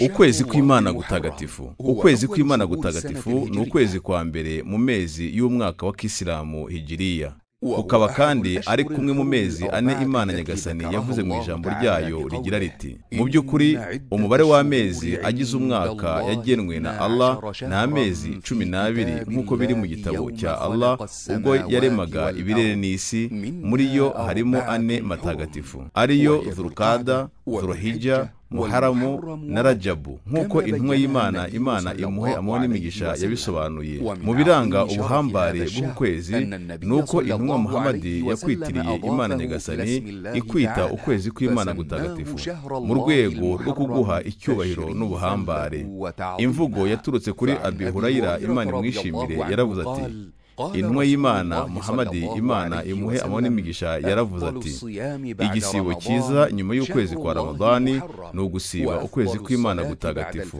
ukwezi kw'imana gutagatifu ukwezi kw'imana gutagatifu ni ukwezi kwa mbere mu mezi y'umwaka wa kisilamu higiriya ukaba kandi ari kumwe mu mezi ane imana nyagasani yavuze mu ijambo ryayo rigira riti mu by'ukuri umubare w'amezi agize umwaka yagenwe na allah ni amezi cumi n'abiri nk'uko biri mu gitabo cya allah ubwo yaremaga ibirere n'isi muri yo harimo ane matagatifu ariyo zurukada zuruhijya muharamu na rajabu nk'uko intumwa y'imana imana imuhe amabona imigisha yabisobanuye mu biranga ubuhambare bw'ukwezi ni uko intumwa muhamadi yakwitiriye imana nyagasani ikwita ukwezi kw'imana gutagatifu mu rwego rwo kuguha icyubahiro n'ubuhambare imvugo yaturutse kuri abihurayira imana imwishimire yaravuze ati intumwa y'imana muhamadi imana imuhe amabona imigisha yaravuze ati igisibo cyiza nyuma y'ukwezi kwa ramadani ni ugusiba ukwezi kw'imana gutagatifu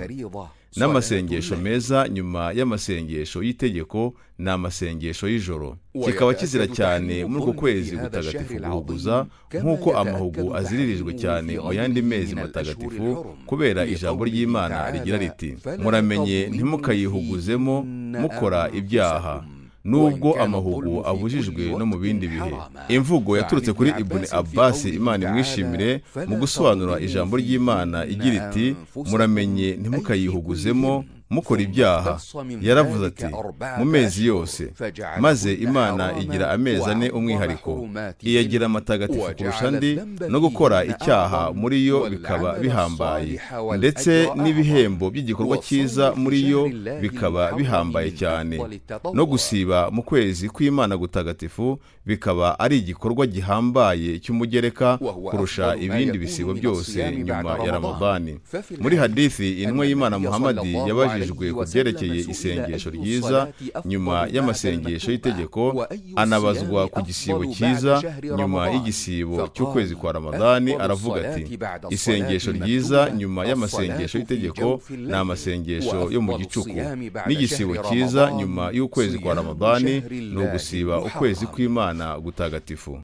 n'amasengesho meza nyuma y'amasengesho y'itegeko ni amasengesho y'ijoro kikaba kizira cyane muri uko kwezi gutagatifu guhuguza nk'uko amahugu aziririjwe cyane mu yandi mezi matagatifu kubera ijambo ry'imana rigira riti muramenye ntimukayihuguzemo mukora ibyaha nubwo amahugu abujijwe no mu bindi bihe imvugo yaturutse kuri ibuni abasi imana imwishimire mu gusobanura ijambo ry'imana igira iti muramenye ntimukayihuguzemo mukora ibyaha yaravuze ati mu mezi yose maze imana igira amezi ane umwihariko iyagira amatagatifu kurusha andi no gukora icyaha muri yo bikaba bihambaye ndetse n'ibihembo by'igikorwa cyiza muri yo bikaba bihambaye cyane no gusiba mu kwezi kw'imana gutagatifu bikaba ari igikorwa gihambaye cy'umugereka kurusha ibindi bisibo byose nyuma ya ramadani muri hadithi intumwa y'imana muhamadi yabajije yabahirijwe ku byerekeye isengesho ryiza nyuma y'amasengesho y'itegeko anabazwa ku gisibo cyiza nyuma y'igisibo cy'ukwezi kwa ramadani aravuga ati isengesho ryiza nyuma y'amasengesho y'itegeko ni amasengesho yo mu gicuku n'igisibo cyiza nyuma y'ukwezi kwa ramadani ni ugusiba ukwezi kw'imana gutagatifu